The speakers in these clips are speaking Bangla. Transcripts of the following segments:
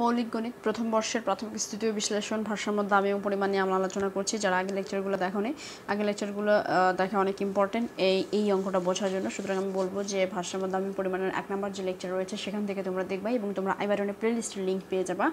মৌলিক গণিত প্রথম বর্ষের প্রাথমিক স্থিতীয় বিশ্লেষণ ভারসাম্য দামি এবং পরিমাণ নিয়ে আমরা আলোচনা করছি যারা আগের লেকচারগুলো দেখো নেই আগের লেকচারগুলো দেখে অনেক ইম্পর্টেন্ট এই এই অঙ্কটা বোঝার জন্য সুতরাং আমি বলবো যে ভারসাম্য দামি পরিমাণের এক নম্বর যে লেকচার রয়েছে সেখান থেকে তোমরা দেখবা এবং তোমরা অনেক প্লে লিস্টের লিঙ্ক পেয়ে যাবা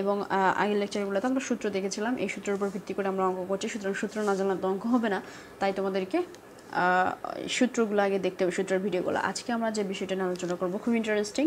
এবং আগের লেকচারগুলোতে আমরা সূত্র দেখেছিলাম এই সূত্রের উপর ভিত্তি করে আমরা অঙ্ক করছি সুতরাং সূত্র না জানলে তো অঙ্ক হবে না তাই তোমাদেরকে সূত্রগুলো আগে দেখতে হবে সূত্রের ভিডিওগুলো আজকে আমরা যে বিষয়টা নিয়ে আলোচনা করবো খুব ইন্টারেস্টিং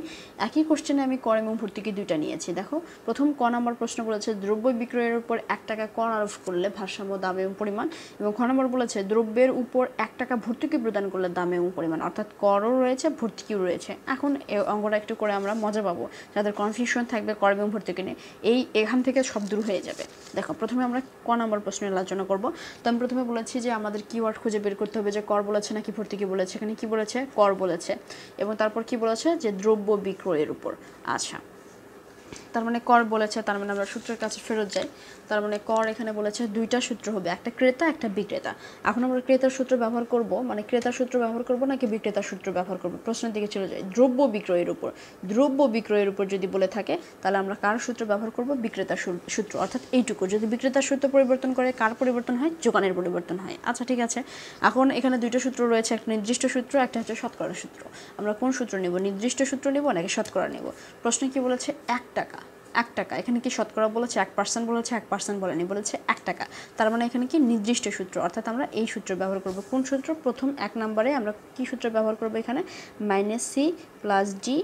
একই কোশ্চেনে আমি কর এবং ভর্তুকি দুইটা নিয়েছি দেখো প্রথম ক নম্বর প্রশ্ন বলেছে দ্রব্য বিক্রয়ের উপর এক টাকা কর আরোপ করলে ভারসাম্য দাম এবং পরিমাণ এবং খ নম্বর বলেছে দ্রব্যের উপর এক টাকা ভর্তুকি প্রদান করলে দাম এবং পরিমাণ অর্থাৎ করও রয়েছে ভর্তুকিও রয়েছে এখন অঙ্গটা একটু করে আমরা মজা পাবো যাদের কনফিউশন থাকবে কর এবং ভর্তুকি নিয়ে এই এখান থেকে সব দূর হয়ে যাবে দেখো প্রথমে আমরা ক নম্বর প্রশ্নের আলোচনা করবো তো আমি প্রথমে বলেছি যে আমাদের কিওয়ার্ড খুঁজে বের করতে হবে যে যে কর বলেছে নাকি ভর্তুকি বলেছে এখানে কি বলেছে কর বলেছে এবং তারপর কি বলেছে যে দ্রব্য বিক্রয়ের উপর আচ্ছা তার মানে কর বলেছে তার মানে আমরা সূত্রের কাছে ফেরত যাই তার মানে কর এখানে বলেছে দুইটা সূত্র হবে একটা ক্রেতা একটা বিক্রেতা এখন আমরা ক্রেতার সূত্র ব্যবহার করব মানে ক্রেতার সূত্র ব্যবহার করব নাকি বিক্রেতার সূত্র ব্যবহার করব প্রশ্নের দিকে চলে যায় দ্রব্য বিক্রয়ের উপর দ্রব্য বিক্রয়ের উপর যদি বলে থাকে তাহলে আমরা কার সূত্র ব্যবহার করব বিক্রেতার সূত্র অর্থাৎ এইটুকু যদি বিক্রেতার সূত্র পরিবর্তন করে কার পরিবর্তন হয় যোগানের পরিবর্তন হয় আচ্ছা ঠিক আছে এখন এখানে দুইটা সূত্র রয়েছে একটা নির্দিষ্ট সূত্র একটা হচ্ছে শতকরা সূত্র আমরা কোন সূত্র নেব নির্দিষ্ট সূত্র নেব নাকি শতকরা নেব প্রশ্ন কি বলেছে এক টাকা এক টাকা এখানে কি শতকরা বলেছে এক পার্সেন্ট বলেছে এক পার্সেন্ট বলেনি বলেছে এক টাকা তার মানে এখানে কি নির্দিষ্ট সূত্র অর্থাৎ আমরা এই সূত্র ব্যবহার করব কোন সূত্র প্রথম এক নম্বরে আমরা কি সূত্র ব্যবহার করব এখানে minus c plus d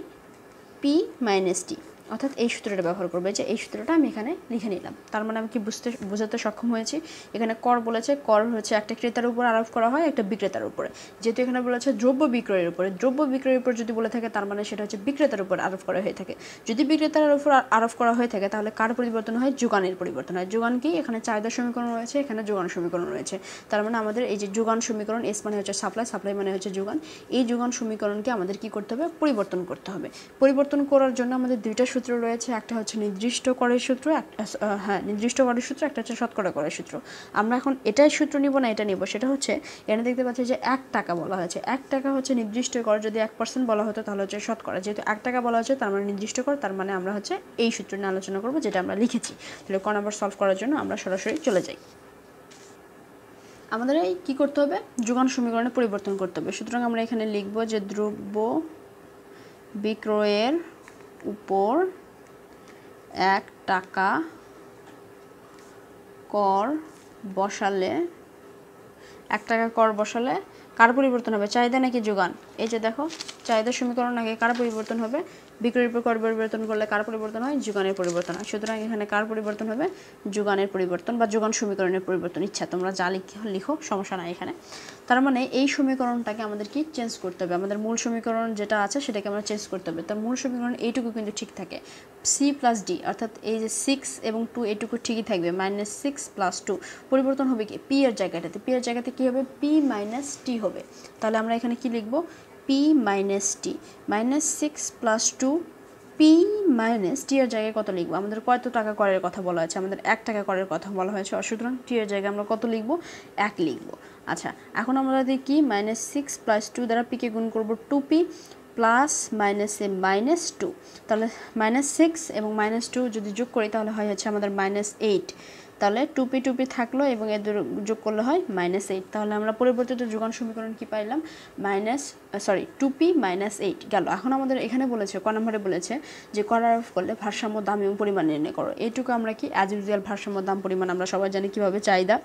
p minus d অর্থাৎ এই সূত্রটা ব্যবহার করবে যে এই সূত্রটা আমি এখানে লিখে নিলাম তার মানে আমি কি বুঝতে বোঝাতে সক্ষম হয়েছি এখানে কর বলেছে কর হচ্ছে একটা ক্রেতার উপর আরোপ করা হয় একটা বিক্রেতার উপরে যেহেতু এখানে বলেছে দ্রব্য বিক্রয়ের উপরে দ্রব্য বিক্রয়ের উপর যদি বলে থাকে তার মানে সেটা হচ্ছে বিক্রেতার উপর আরোপ করা হয়ে থাকে যদি বিক্রেতার উপর আরোপ করা হয়ে থাকে তাহলে কার পরিবর্তন হয় যোগানের পরিবর্তন হয় যোগান কি এখানে চাহিদা সমীকরণ রয়েছে এখানে যোগান সমীকরণ রয়েছে তার মানে আমাদের এই যে যোগান সমীকরণ এস মানে হচ্ছে সাপ্লাই সাপ্লাই মানে হচ্ছে যোগান এই যোগান সমীকরণকে আমাদের কি করতে হবে পরিবর্তন করতে হবে পরিবর্তন করার জন্য আমাদের দুইটা সূত্র রয়েছে একটা হচ্ছে নির্দিষ্ট করের সূত্র হ্যাঁ নির্দিষ্ট করের সূত্র একটা হচ্ছে শতকরা করের সূত্র আমরা এখন এটাই সূত্র নিব না এটা নিব সেটা হচ্ছে এখানে দেখতে পাচ্ছি যে এক টাকা বলা হয়েছে এক টাকা হচ্ছে নির্দিষ্ট কর যদি এক পার্সেন্ট বলা হতো তাহলে হচ্ছে শতকরা যেহেতু এক টাকা বলা হচ্ছে তার মানে নির্দিষ্ট কর তার মানে আমরা হচ্ছে এই সূত্র নিয়ে আলোচনা করবো যেটা আমরা লিখেছি তাহলে ক নম্বর সলভ করার জন্য আমরা সরাসরি চলে যাই আমাদের এই কী করতে হবে যোগান সমীকরণে পরিবর্তন করতে হবে সুতরাং আমরা এখানে লিখব যে দ্রব্য বিক্রয়ের উপর এক টাকা কর বসালে এক টাকা কর বসালে কার পরিবর্তন হবে চাহিদা নাকি যোগান এই যে দেখো চাহিদা সমীকরণ আগে কার পরিবর্তন হবে বিক্রির উপর কর পরিবর্তন করলে কার পরিবর্তন হয় যোগানের পরিবর্তন হয় সুতরাং এখানে কার পরিবর্তন হবে যোগানের পরিবর্তন বা যোগান সমীকরণের পরিবর্তন ইচ্ছা তোমরা যা লিখো সমস্যা নাই এখানে তার মানে এই সমীকরণটাকে আমাদের কি চেঞ্জ করতে হবে আমাদের মূল সমীকরণ যেটা আছে সেটাকে আমরা চেঞ্জ করতে হবে তার মূল সমীকরণ এইটুকু কিন্তু ঠিক থাকে সি প্লাস ডি অর্থাৎ এই যে সিক্স এবং টু এইটুকু ঠিকই থাকবে মাইনাস সিক্স প্লাস টু পরিবর্তন হবে কি পি এর জায়গাটাতে পি এর জায়গাতে কী হবে পি মাইনাস টি হবে তাহলে আমরা এখানে কি লিখব p minus t minus six plus two p minus t এর জায়গায় কত লিখবো আমাদের কত টাকা করের কথা বলা হয়েছে আমাদের এক টাকা করের কথা বলা হয়েছে সুতরাং টি এর জায়গায় আমরা কত লিখব এক লিখব আচ্ছা এখন আমরা কি মাইনাস সিক্স প্লাস টু দ্বারা পিকে গুণ করবো টু পি প্লাস মাইনাসে মাইনাস টু তাহলে মাইনাস সিক্স এবং মাইনাস টু যদি যোগ করি তাহলে হয় হচ্ছে আমাদের মাইনাস এইট তাহলে টুপি টুপি থাকলো এবং এদের যোগ করলে হয় মাইনাস এইট তাহলে আমরা পরিবর্তিত যোগান সমীকরণ কি পাইলাম minus sorry two p minus eight গেল এখন আমাদের এখানে বলেছে ক নম্বরে বলেছে যে করার অফ করলে ভারসাম্য দাম এবং পরিমাণ নির্ণয় করো এইটুকু আমরা কি অ্যাজ ইউজুয়াল ভারসাম্য দাম পরিমাণ আমরা সবাই জানি কীভাবে চাহিদা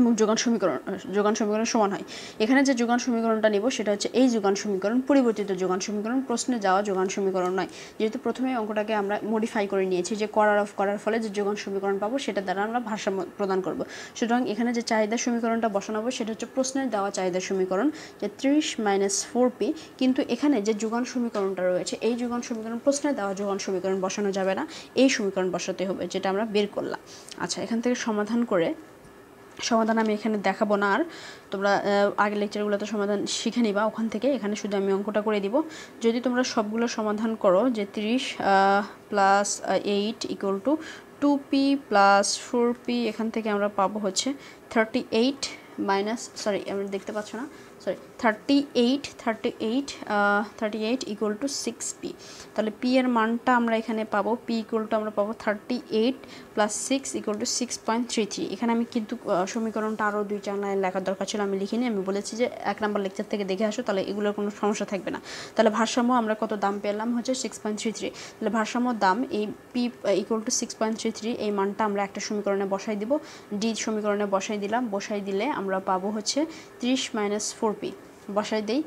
এবং যোগান সমীকরণ যোগান সমীকরণ সমান হয় এখানে যে যোগান সমীকরণটা নিব সেটা হচ্ছে এই যোগান সমীকরণ পরিবর্তিত যোগান সমীকরণ প্রশ্নে যাওয়া যোগান সমীকরণ নয় যেহেতু প্রথমে অঙ্কটাকে আমরা মডিফাই করে নিয়েছি যে করার অফ করার ফলে যে যোগান সমীকরণ পাবো সেটা দ্বারা আমরা ভাষা প্রদান করব সুতরাং এখানে যে চাহিদা সমীকরণটা বসানো সেটা হচ্ছে প্রশ্নের দেওয়া চাহিদা সমীকরণ যে ত্রিশ মাইনাস ফোর পি কিন্তু এখানে যে যোগান সমীকরণটা রয়েছে এই যোগান সমীকরণ প্রশ্নে দেওয়া যোগান সমীকরণ বসানো যাবে না এই সমীকরণ বসাতে হবে যেটা আমরা বের করলাম আচ্ছা এখান থেকে সমাধান করে সমাধান আমি এখানে দেখাবো না আর তোমরা আগের লেকচারগুলোতে সমাধান শিখে নিবা ওখান থেকে এখানে শুধু আমি অঙ্কটা করে দিব যদি তোমরা সবগুলো সমাধান করো যে তিরিশ plus eight equal to two p plus four p এখান থেকে আমরা পাবো হচ্ছে থার্টি এইট মাইনাস সরি আমরা দেখতে পাচ্ছ না sorry thirty eight thirty eight thirty eight 6p two six p তাহলে পি এর মানটা আমরা এখানে পাবো পি equal to আমরা পাবো thirty eight plus six equal to six point three three এখানে আমি কিন্তু সমীকরণটা আরও দুই চার লাইন লেখার দরকার ছিল আমি লিখিনি আমি বলেছি যে এক নাম্বার লেকচার থেকে দেখে আসো তাহলে এগুলোর কোনো সমস্যা থাকবে না তাহলে ভারসাম্য আমরা কত দাম পেলাম হচ্ছে সিক্স পয়েন্ট থ্রি থ্রি তাহলে ভারসাম্য দাম এই p equal to six point three three এই মানটা আমরা একটা সমীকরণে বসাই দিব ডি সমীকরণে বসাই দিলাম বসাই দিলে আমরা পাবো হচ্ছে 30 মাইনাস ফোর পি বসাই দিই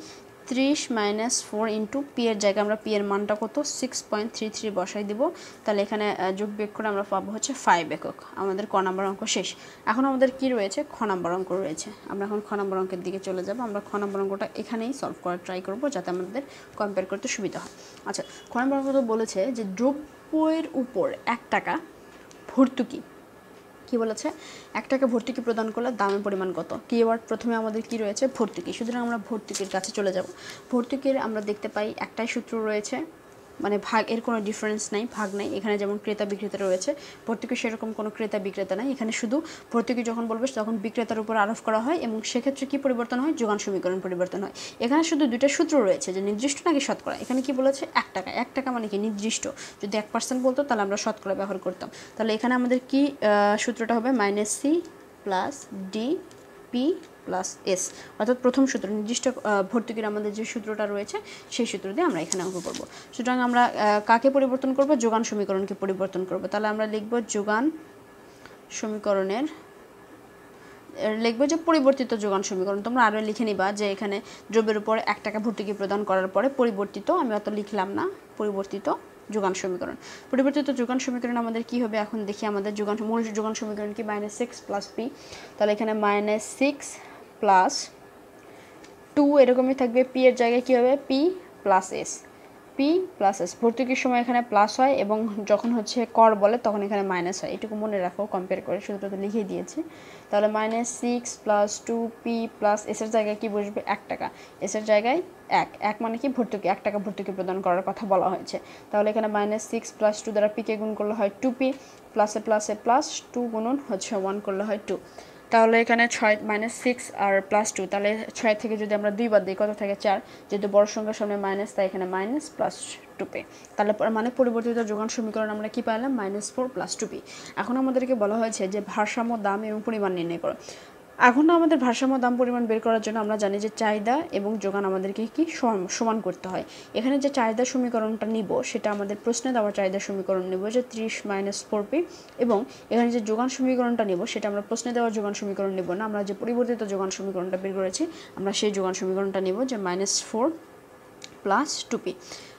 ত্রিশ মাইনাস ফোর ইন্টু পি এর জায়গায় আমরা পি এর মানটা কত সিক্স পয়েন্ট থ্রি থ্রি বসাই দিব তাহলে এখানে যোগ বেগ করে আমরা পাবো হচ্ছে ফাইভ একক আমাদের ক নাম্বার অঙ্ক শেষ এখন আমাদের কি রয়েছে খ নাম্বার অঙ্ক রয়েছে আমরা এখন খ নাম্বার অঙ্কের দিকে চলে যাব আমরা খ নাম্বার অঙ্কটা এখানেই সলভ করার ট্রাই করব যাতে আমাদের কম্পেয়ার করতে সুবিধা হয় আচ্ছা খ নাম্বার অঙ্ক তো বলেছে যে দ্রব্যের উপর এক টাকা ভর্তুকি কি বলেছে এক টাকা ভর্তুকি প্রদান করলে দামের পরিমাণ কত কিওয়ার্ড প্রথমে আমাদের কি রয়েছে ভর্তুকি সুতরাং আমরা ভর্তুকির কাছে চলে যাব ভর্তুকির আমরা দেখতে পাই একটাই সূত্র রয়েছে মানে ভাগ এর কোনো ডিফারেন্স নাই ভাগ নাই এখানে যেমন ক্রেতা বিক্রেতা রয়েছে প্রত্যেকে সেরকম কোনো ক্রেতা বিক্রেতা নাই এখানে শুধু প্রত্যেকে যখন বলবে তখন বিক্রেতার উপর আরোপ করা হয় এবং সেক্ষেত্রে কী পরিবর্তন হয় যোগান সমীকরণ পরিবর্তন হয় এখানে শুধু দুইটা সূত্র রয়েছে যে নির্দিষ্ট নাকি শতকরা এখানে কি বলেছে এক টাকা এক টাকা মানে কি নির্দিষ্ট যদি এক পার্সেন্ট বলতো তাহলে আমরা শতকরা ব্যবহার করতাম তাহলে এখানে আমাদের কি সূত্রটা হবে minus c plus d p plus s অর্থাৎ প্রথম সূত্র নির্দিষ্ট ভর্তুকির আমাদের যে সূত্রটা রয়েছে সেই সূত্র দিয়ে আমরা এখানে অঙ্ক করবো সুতরাং আমরা কাকে পরিবর্তন করব যোগান সমীকরণকে পরিবর্তন করব তাহলে আমরা লিখব যোগান সমীকরণের লিখবো যে পরিবর্তিত যোগান সমীকরণ তোমরা আরও লিখে নিবা যে এখানে দ্রব্যের উপর এক টাকা ভর্তুকি প্রদান করার পরে পরিবর্তিত আমি অত লিখলাম না পরিবর্তিত যোগান সমীকরণ পরিবর্তিত যোগান সমীকরণ আমাদের কি হবে এখন দেখি আমাদের যোগান মূল যোগান সমীকরণ কি মাইনাস সিক্স প্লাস পি তাহলে এখানে মাইনাস সিক্স প্লাস টু এরকমই থাকবে পি এর জায়গায় কী হবে p plus s p plus s ভর্তুকির সময় এখানে প্লাস হয় এবং যখন হচ্ছে কর বলে তখন এখানে মাইনাস হয় এটুকু মনে রাখো কম্পেয়ার করে শুধু লিখে দিয়েছি তাহলে minus six plus two p plus এসের জায়গায় কি বসবে এক টাকা এসের জায়গায় এক এক মানে কি ভর্তুকি এক টাকা ভর্তুকি প্রদান করার কথা বলা হয়েছে তাহলে এখানে মাইনাস সিক্স প্লাস টু দ্বারা পিকে গুণ করলে হয় টু পি প্লাসে প্লাসে প্লাস টু গুণন হচ্ছে ওয়ান করলে হয় টু তাহলে এখানে ছয় মাইনাস সিক্স আর প্লাস টু তাহলে ছয় থেকে যদি আমরা দুই বাদ দিই কত থাকে চার যেহেতু বড় সংখ্যার সামনে মাইনাস তাই এখানে মাইনাস প্লাস টু পে তাহলে মানে পরিবর্তিত যোগান সমীকরণ আমরা কি পাইলাম minus four plus two p এখন আমাদেরকে বলা হয়েছে যে ভারসাম্য দাম এবং পরিমাণ নির্ণয় করো এখনও আমাদের ভারসাম্য দাম পরিমাণ বের করার জন্য আমরা জানি যে চাহিদা এবং যোগান আমাদেরকে কি সমান করতে হয় এখানে যে চাহিদা সমীকরণটা নিব সেটা আমাদের প্রশ্নে দেওয়া চাহিদা সমীকরণ নেব যে ত্রিশ মাইনাস ফোর পি এবং এখানে যে যোগান সমীকরণটা নেব সেটা আমরা প্রশ্নে দেওয়া যোগান সমীকরণ নেব না আমরা যে পরিবর্তিত যোগান সমীকরণটা বের করেছি আমরা সেই যোগান সমীকরণটা নেব যে মাইনাস ফোর প্লাস টুপি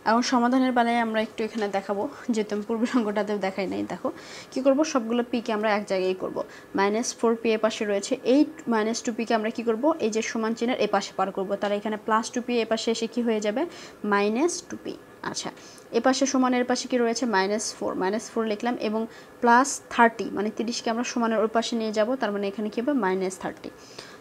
এবং সমাধানের বেলায় আমরা একটু এখানে দেখাবো যেহেতু আমি পূর্বের অঙ্কটাতেও দেখাই নাই দেখো কি করব সবগুলো পিকে আমরা এক জায়গায় করব মাইনাস ফোর পি এ পাশে রয়েছে এইট মাইনাস টু পিকে আমরা কি করব এই যে সমান চিহ্নের এ পাশে পার করব তাহলে এখানে প্লাস টু পি এ পাশে এসে কি হয়ে যাবে মাইনাস টু পি আচ্ছা এ পাশে সমানের পাশে কি রয়েছে মাইনাস ফোর মাইনাস ফোর লিখলাম এবং প্লাস থার্টি মানে তিরিশকে আমরা সমানের ওর পাশে নিয়ে যাব তার মানে এখানে কী হবে মাইনাস থার্টি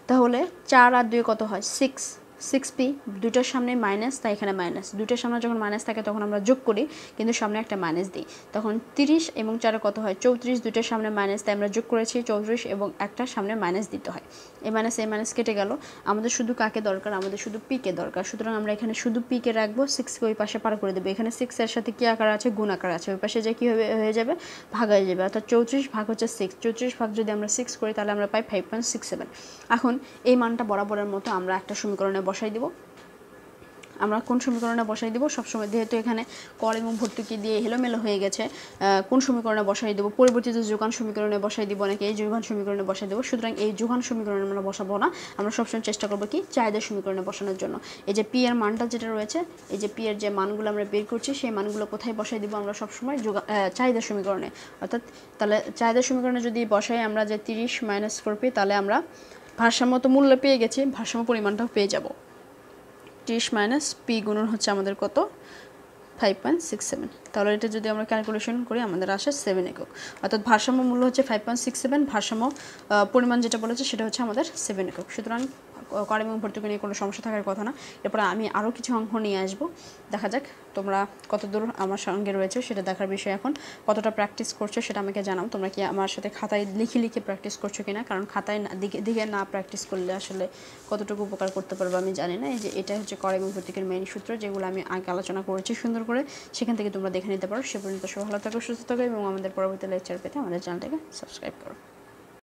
তাহলে চার আর দুই কত হয় সিক্স সিক্স পি দুটার সামনে মাইনাস তাই এখানে মাইনাস দুটার সামনে যখন মাইনাস থাকে তখন আমরা যোগ করি কিন্তু সামনে একটা মাইনাস দিই তখন তিরিশ এবং চারে কত হয় চৌত্রিশ দুটার সামনে মাইনাস তাই আমরা যোগ করেছি চৌত্রিশ এবং একটা সামনে মাইনাস দিতে হয় এ মাইনাস এ মাইনাস কেটে গেল আমাদের শুধু কাকে দরকার আমাদের শুধু পিকে দরকার সুতরাং আমরা এখানে শুধু পিকে রাখবো সিক্সকে ওই পাশে পার করে দেবো এখানে সিক্স এর সাথে কী আকার আছে গুণ আকার আছে ওই পাশে যে কী হবে হয়ে যাবে ভাগ হয়ে যাবে অর্থাৎ চৌত্রিশ ভাগ হচ্ছে সিক্স চৌত্রিশ ভাগ যদি আমরা সিক্স করি তাহলে আমরা পাই ফাইভ পয়েন্ট সিক্স সেভেন এখন এই মানটা বরাবরের মতো আমরা একটা সমীকরণে বসাই দেবো আমরা কোন সমীকরণে বসাই দেবো সবসময় যেহেতু এখানে কর এবং ভর্তুকি দিয়ে হেলোমেলো হয়ে গেছে কোন সমীকরণে বসাই দেবো পরিবর্তিত যোগান সমীকরণে বসাই দিব নাকি এই যোগান সমীকরণে বসাই দেবো সুতরাং এই যোগান সমীকরণে আমরা বসাবো না আমরা সবসময় চেষ্টা করবো কি চাহিদা সমীকরণে বসানোর জন্য এই যে পি এর মানটা যেটা রয়েছে এই যে পি এর যে মানগুলো আমরা বের করছি সেই মানগুলো কোথায় বসাই দিব আমরা সবসময় যোগা চাহিদা সমীকরণে অর্থাৎ তাহলে চাহিদা সমীকরণে যদি বসাই আমরা যে তিরিশ মাইনাস ফোর পি তাহলে আমরা ভারসাম্য তো মূল্য পেয়ে গেছি ভারসাম্য পরিমাণটাও পেয়ে যাবো ত্রিশ মাইনাস পি গুণন হচ্ছে আমাদের কত ফাইভ পয়েন্ট সিক্স সেভেন তাহলে এটা যদি আমরা ক্যালকুলেশন করি আমাদের আসে সেভেন একক অর্থাৎ ভারসাম্য মূল্য হচ্ছে ফাইভ পয়েন্ট সিক্স সেভেন ভারসাম্য পরিমাণ যেটা বলেছে সেটা হচ্ছে আমাদের সেভেন একক সুতরাং কর এবং ভর্তুকি নিয়ে কোনো সমস্যা থাকার কথা না এরপরে আমি আরও কিছু অঙ্ক নিয়ে আসবো দেখা যাক তোমরা কত দূর আমার সঙ্গে রয়েছে সেটা দেখার বিষয় এখন কতটা প্র্যাকটিস করছো সেটা আমাকে জানাও তোমরা কি আমার সাথে খাতায় লিখে লিখে প্র্যাকটিস করছো কি না কারণ খাতায় না দিকে দিকে না প্র্যাকটিস করলে আসলে কতটুকু উপকার করতে পারবো আমি জানি না এই যে এটা হচ্ছে কর এবং ভর্তুকির মেইন সূত্র যেগুলো আমি আগে আলোচনা করেছি সুন্দর করে সেখান থেকে তোমরা দেখে এখানে নিতে সে পর্যন্ত সব ভালো থাকো সুস্থ থাকো এবং আমাদের পরবর্তী লেকচার পেতে আমাদের চ্যানেলটাকে সাবস্ক্রাইব করো